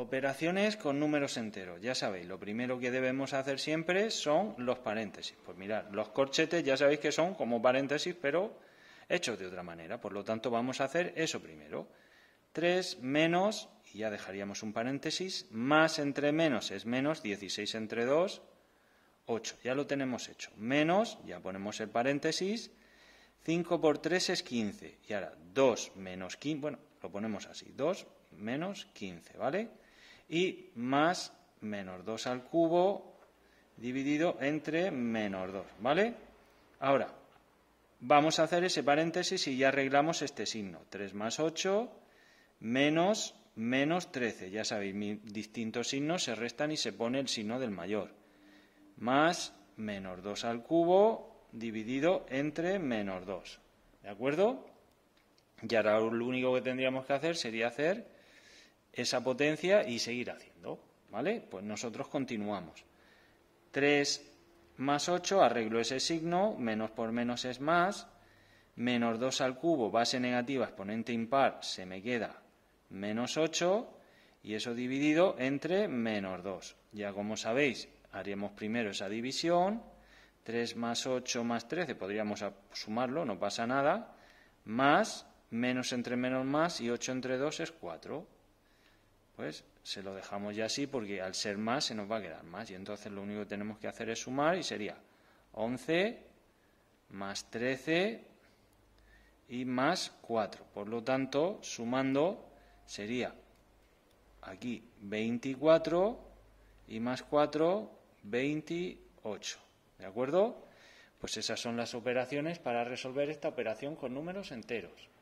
Operaciones con números enteros. Ya sabéis, lo primero que debemos hacer siempre son los paréntesis. Pues mirad, los corchetes ya sabéis que son como paréntesis, pero hechos de otra manera. Por lo tanto, vamos a hacer eso primero. 3 menos, y ya dejaríamos un paréntesis, más entre menos es menos, 16 entre 2, 8. Ya lo tenemos hecho. Menos, ya ponemos el paréntesis, 5 por 3 es 15. Y ahora 2 menos 15, bueno, lo ponemos así, 2 menos 15, ¿vale? y más menos 2 al cubo dividido entre menos 2, ¿vale? Ahora, vamos a hacer ese paréntesis y ya arreglamos este signo. 3 más 8 menos menos 13. Ya sabéis, distintos signos se restan y se pone el signo del mayor. Más menos 2 al cubo dividido entre menos 2. ¿De acuerdo? Y ahora lo único que tendríamos que hacer sería hacer esa potencia y seguir haciendo. ¿Vale? Pues nosotros continuamos. 3 más 8, arreglo ese signo, menos por menos es más, menos 2 al cubo, base negativa, exponente impar, se me queda menos 8 y eso dividido entre menos 2. Ya como sabéis, haríamos primero esa división, 3 más 8 más 13, podríamos sumarlo, no pasa nada, más menos entre menos más y 8 entre 2 es 4 pues se lo dejamos ya así porque al ser más se nos va a quedar más. Y entonces lo único que tenemos que hacer es sumar y sería 11 más 13 y más 4. Por lo tanto, sumando sería aquí 24 y más 4, 28. ¿De acuerdo? Pues esas son las operaciones para resolver esta operación con números enteros.